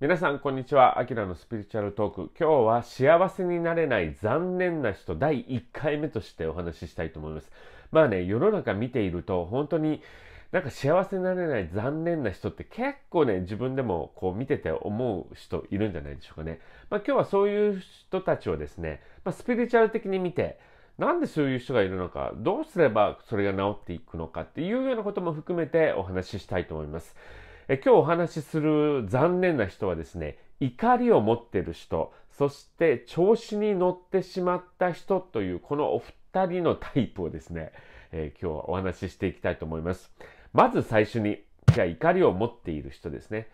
皆さんこんにちはアキラのスピリチュアルトーク今日は幸せになれない残念な人第1回目としてお話ししたいと思いますまあね世の中見ていると本当になんか幸せになれない残念な人って結構ね自分でもこう見てて思う人いるんじゃないでしょうかね、まあ、今日はそういう人たちをですね、まあ、スピリチュアル的に見てなんでそういう人がいるのか、どうすればそれが治っていくのかっていうようなことも含めてお話ししたいと思います。え今日お話しする残念な人はですね怒りを持ってる人そして調子に乗ってしまった人というこのお二人のタイプをですね、えー、今日はお話ししていきたいと思いますまず最初にゃあ怒りを持っている人ですね。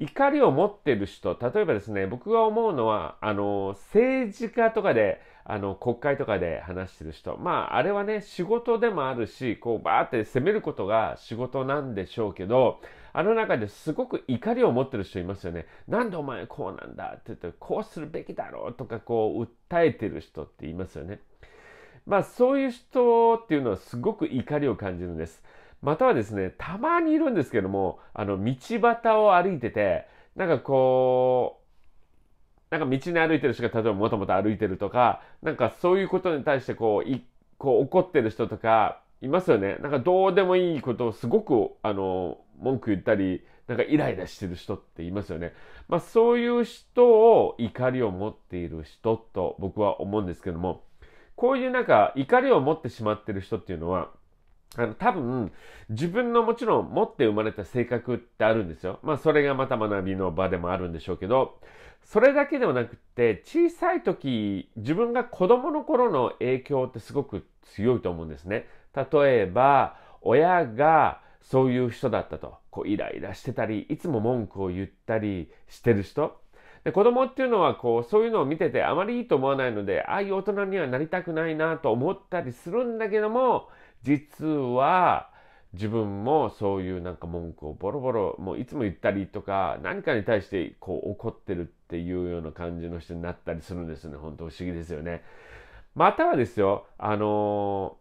怒りを持っている人、例えばですね、僕が思うのは、あの、政治家とかで、あの、国会とかで話してる人。まあ、あれはね、仕事でもあるし、こう、バーって責めることが仕事なんでしょうけど、あの中ですごく怒りを持ってる人いますよね。なんでお前こうなんだって言って、こうするべきだろうとか、こう、訴えてる人っていますよね。まあ、そういう人っていうのはすごく怒りを感じるんです。またはですね、たまにいるんですけども、あの、道端を歩いてて、なんかこう、なんか道に歩いてる人が、例えばもともと歩いてるとか、なんかそういうことに対してこう、いこう怒ってる人とか、いますよね。なんかどうでもいいことをすごく、あの、文句言ったり、なんかイライラしてる人っていますよね。まあそういう人を怒りを持っている人と僕は思うんですけども、こういうなんか怒りを持ってしまってる人っていうのは、あの、多分、自分のもちろん持って生まれた性格ってあるんですよ。まあ、それがまた学びの場でもあるんでしょうけど、それだけではなくって、小さい時、自分が子供の頃の影響ってすごく強いと思うんですね。例えば、親がそういう人だったと、こう、イライラしてたり、いつも文句を言ったりしてる人、で子供っていうのはこうそういうのを見ててあまりいいと思わないのでああいう大人にはなりたくないなと思ったりするんだけども実は自分もそういうなんか文句をボロボロもういつも言ったりとか何かに対してこう怒ってるっていうような感じの人になったりするんですよね本当不思議ですよね。またはですよあの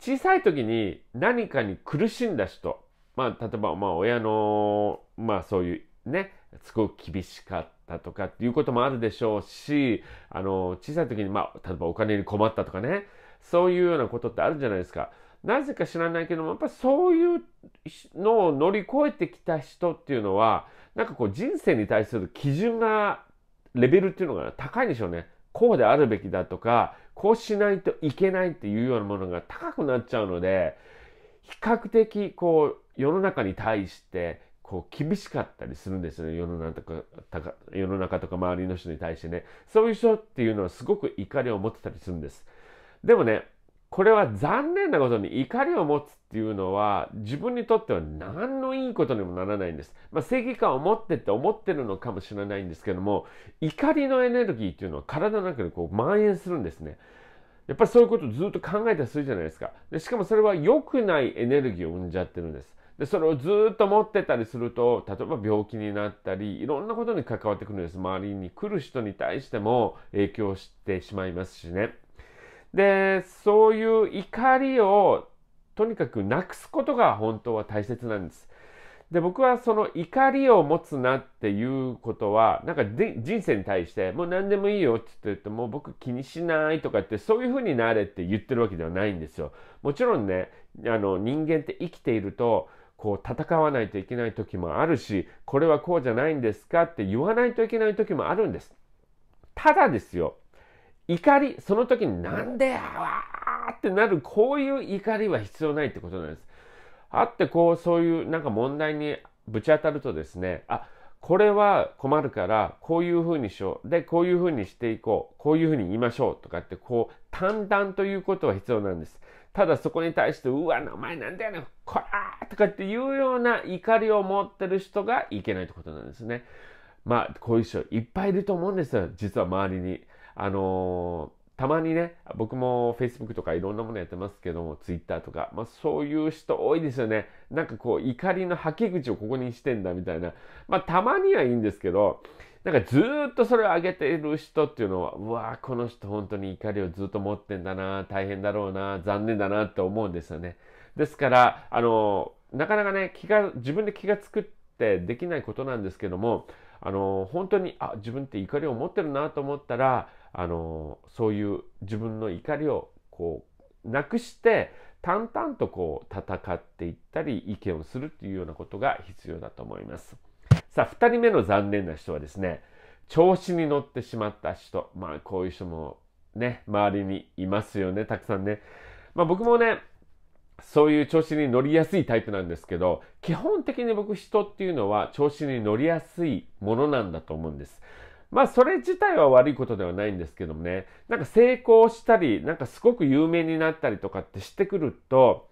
ー、小さい時に何かに苦しんだ人まあ例えばまあ親のまあそういうねすごく厳しかったとかっていうこともあるでしょうしあのー、小さい時にまあ例えばお金に困ったとかねそういうようなことってあるじゃないですか。なぜか知らないけどもやっぱそういうのを乗り越えてきた人っていうのはなんかこう人生に対する基準がレベルっていうのが高いんでしょうね。こうであるべきだとかこうしないといけないっていうようなものが高くなっちゃうので比較的こう世の中に対してこう厳しかったりするんですね世の中とか世の中とか周りの人に対してねそういう人っていうのはすごく怒りを持ってたりするんですでもねこれは残念なことに怒りを持つっていうのは自分にとっては何のいいことにもならないんです。まあ、正義感を持ってって思ってるのかもしれないんですけども怒りのエネルギーっていうのは体の中でこう蔓延するんですね。やっぱりそういうことをずっと考えたりするじゃないですか。でしかもそれは良くないエネルギーを生んじゃってるんです。でそれをずっと持ってたりすると例えば病気になったりいろんなことに関わってくるんです。周りに来る人に対しても影響してしまいますしね。でそういう怒りをとにかくなくすことが本当は大切なんです。で僕はその怒りを持つなっていうことはなんか人生に対してもう何でもいいよって言ってもう僕気にしないとかってそういうふうになれって言ってるわけではないんですよ。もちろんねあの人間って生きているとこう戦わないといけない時もあるしこれはこうじゃないんですかって言わないといけない時もあるんです。ただですよ怒りその時になんでわーってなるこういう怒りは必要ないってことなんです。あってこうそういうなんか問題にぶち当たるとですねあこれは困るからこういうふうにしようでこういうふうにしていこうこういうふうに言いましょうとかってこう淡々ということは必要なんです。ただそこに対して、うわ、名前なんだよな、こらーとかっていうような怒りを持ってる人がいけないってことなんですね。まあ、こういう人いっぱいいると思うんですよ、実は周りに。あのたまにね、僕も Facebook とかいろんなものやってますけども、Twitter とか、まあそういう人多いですよね。なんかこう怒りの吐き口をここにしてんだみたいな。まあたまにはいいんですけど、なんかずっとそれを上げている人っていうのは、うわーこの人本当に怒りをずっと持ってんだな、大変だろうな、残念だなって思うんですよね。ですから、あの、なかなかね、気が、自分で気がつくってできないことなんですけども、あの、本当に、あ、自分って怒りを持ってるなと思ったら、あのそういう自分の怒りをこうなくして淡々とこう戦っていったり意見をするっていうようなことが必要だと思います。さあ2人目の残念な人はですね調子に乗ってしまった人まあこういう人もね周りにいますよねたくさんね。まあ、僕もねそういう調子に乗りやすいタイプなんですけど基本的に僕人っていうのは調子に乗りやすいものなんだと思うんです。まあそれ自体は悪いことではないんですけどもね、なんか成功したり、なんかすごく有名になったりとかってしてくると、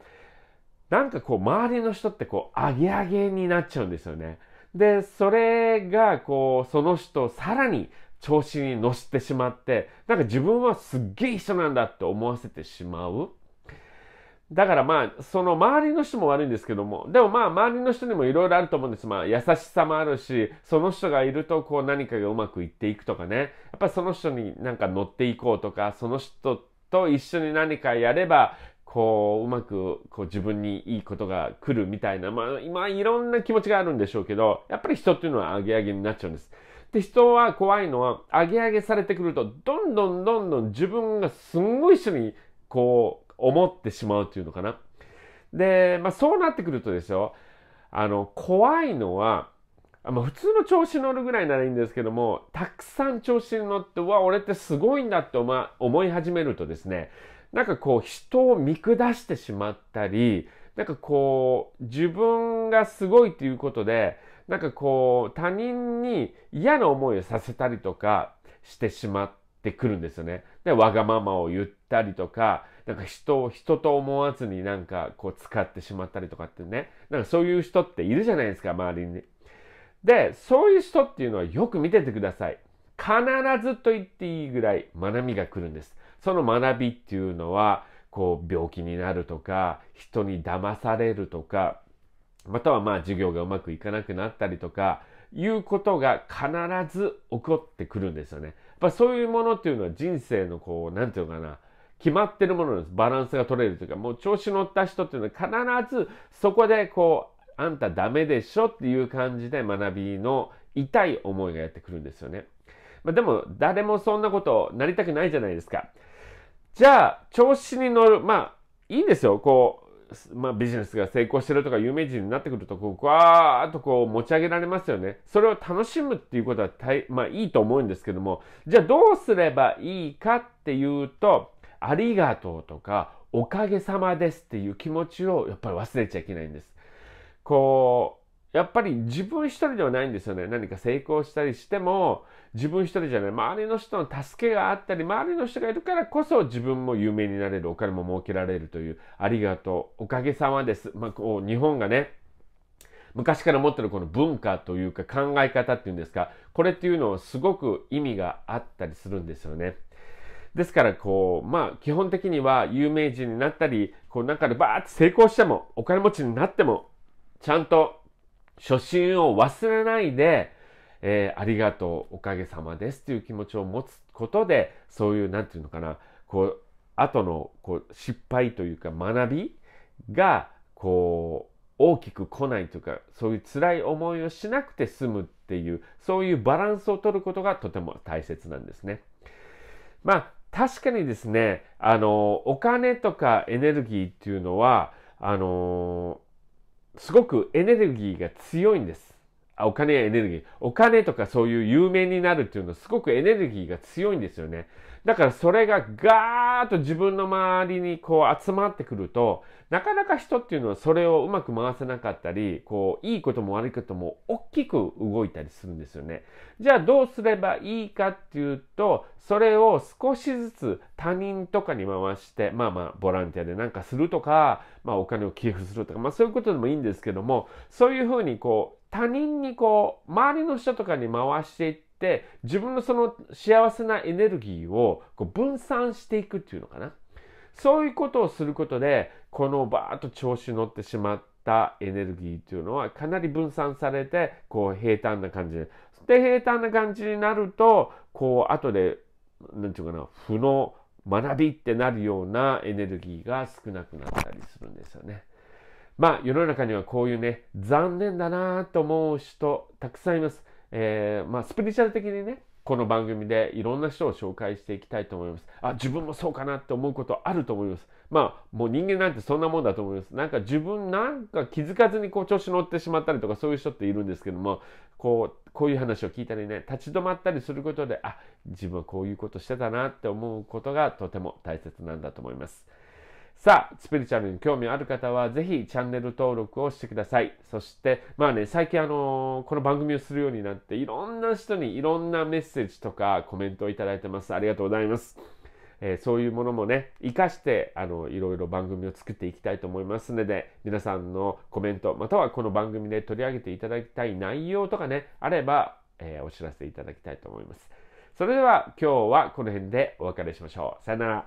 なんかこう周りの人ってこうアゲアゲになっちゃうんですよね。で、それがこうその人をさらに調子に乗せてしまって、なんか自分はすっげえ人なんだって思わせてしまう。だからまあ、その周りの人も悪いんですけども、でもまあ、周りの人にもいろいろあると思うんです。まあ、優しさもあるし、その人がいるとこう何かがうまくいっていくとかね、やっぱその人になんか乗っていこうとか、その人と一緒に何かやれば、こう、うまく、こう自分にいいことが来るみたいな、まあ、今いろんな気持ちがあるんでしょうけど、やっぱり人っていうのはアゲアゲになっちゃうんです。で、人は怖いのは、アゲアゲされてくると、どんどんどんどん自分がすんごい人に、こう、思ってしまうっていうのかな。で、まあ、そうなってくるとですよ、あの、怖いのは、まあ、普通の調子乗るぐらいならいいんですけども、たくさん調子に乗って、うわ、俺ってすごいんだって思い始めるとですね、なんかこう、人を見下してしまったり、なんかこう、自分がすごいということで、なんかこう、他人に嫌な思いをさせたりとかしてしまってくるんですよね。で、わがままを言ったりとか、なんか人を人と思わずになんかこう使ってしまったりとかってね、なんかそういう人っているじゃないですか、周りに。で、そういう人っていうのはよく見ててください。必ずと言っていいぐらい学びが来るんです。その学びっていうのは、こう病気になるとか、人に騙されるとか、またはまあ授業がうまくいかなくなったりとか、いうことが必ず起こってくるんですよね。っぱそういうものっていうのは人生のこう何て言うのかな決まってるものですバランスが取れるというかもう調子乗った人っていうのは必ずそこでこうあんたダメでしょっていう感じで学びの痛い思いがやってくるんですよね。まあ、でも誰もそんなことなりたくないじゃないですか。じゃあ調子に乗るまあいいんですよこうまあ、ビジネスが成功してるとか有名人になってくるとこうガーッとこう持ち上げられますよね。それを楽しむっていうことはまあ、いいと思うんですけどもじゃあどうすればいいかっていうと「ありがとう」とか「おかげさまです」っていう気持ちをやっぱり忘れちゃいけないんです。こやっぱり自分一人ではないんですよね。何か成功したりしても、自分一人じゃない。周りの人の助けがあったり、周りの人がいるからこそ自分も有名になれる、お金も儲けられるという、ありがとう、おかげさまです。まあ、こう、日本がね、昔から持ってるこの文化というか考え方っていうんですか、これっていうのをすごく意味があったりするんですよね。ですからこう、まあ基本的には有名人になったり、こうなんかでバーって成功しても、お金持ちになっても、ちゃんと初心を忘れないで、えー、ありがとう、おかげさまですという気持ちを持つことで、そういう、なんていうのかな、こう、後のこう失敗というか学びが、こう、大きく来ないというか、そういう辛い思いをしなくて済むっていう、そういうバランスを取ることがとても大切なんですね。まあ、確かにですね、あの、お金とかエネルギーっていうのは、あの、すごくエネルギーが強いんです。あお金やエネルギー。お金とかそういう有名になるっていうのはすごくエネルギーが強いんですよね。だからそれがガーッと自分の周りにこう集まってくると、なかなか人っていうのはそれをうまく回せなかったり、こう、いいことも悪いことも大きく動いたりするんですよね。じゃあどうすればいいかっていうと、それを少しずつ他人とかに回して、まあまあボランティアでなんかするとか、まあ、お金を寄付するとか、まあ、そういうことでもいいんですけども、そういうふうにこう、他人にこう、周りの人とかに回していって、自分のその幸せなエネルギーをこう分散していくっていうのかな。そういうことをすることで、このバーッと調子に乗ってしまったエネルギーっていうのはかなり分散されて、こう平坦な感じで。で、平坦な感じになると、こう、後で、なんていうかな、負の学びってなるようなエネルギーが少なくなったりするんですよね。まあ世の中にはこういうね残念だなと思う人たくさんいます。えー、まあスピリチュアル的にねこの番組でいろんな人を紹介していきたいと思います。あ、自分もそうかなって思うことあると思います。まあ、もう人間なんてそんなもんだと思います。なんか自分なんか気づかずにこう調子乗ってしまったりとかそういう人っているんですけども、こう、こういう話を聞いたりね、立ち止まったりすることで、あ、自分はこういうことしてたなって思うことがとても大切なんだと思います。さあ、スピリチュアルに興味ある方は、ぜひチャンネル登録をしてください。そして、まあね、最近あのこの番組をするようになって、いろんな人にいろんなメッセージとかコメントをいただいてます。ありがとうございます。えー、そういうものもね、活かして、あの、いろいろ番組を作っていきたいと思いますので、皆さんのコメント、またはこの番組で取り上げていただきたい内容とかね、あれば、えー、お知らせいただきたいと思います。それでは今日はこの辺でお別れしましょう。さよなら。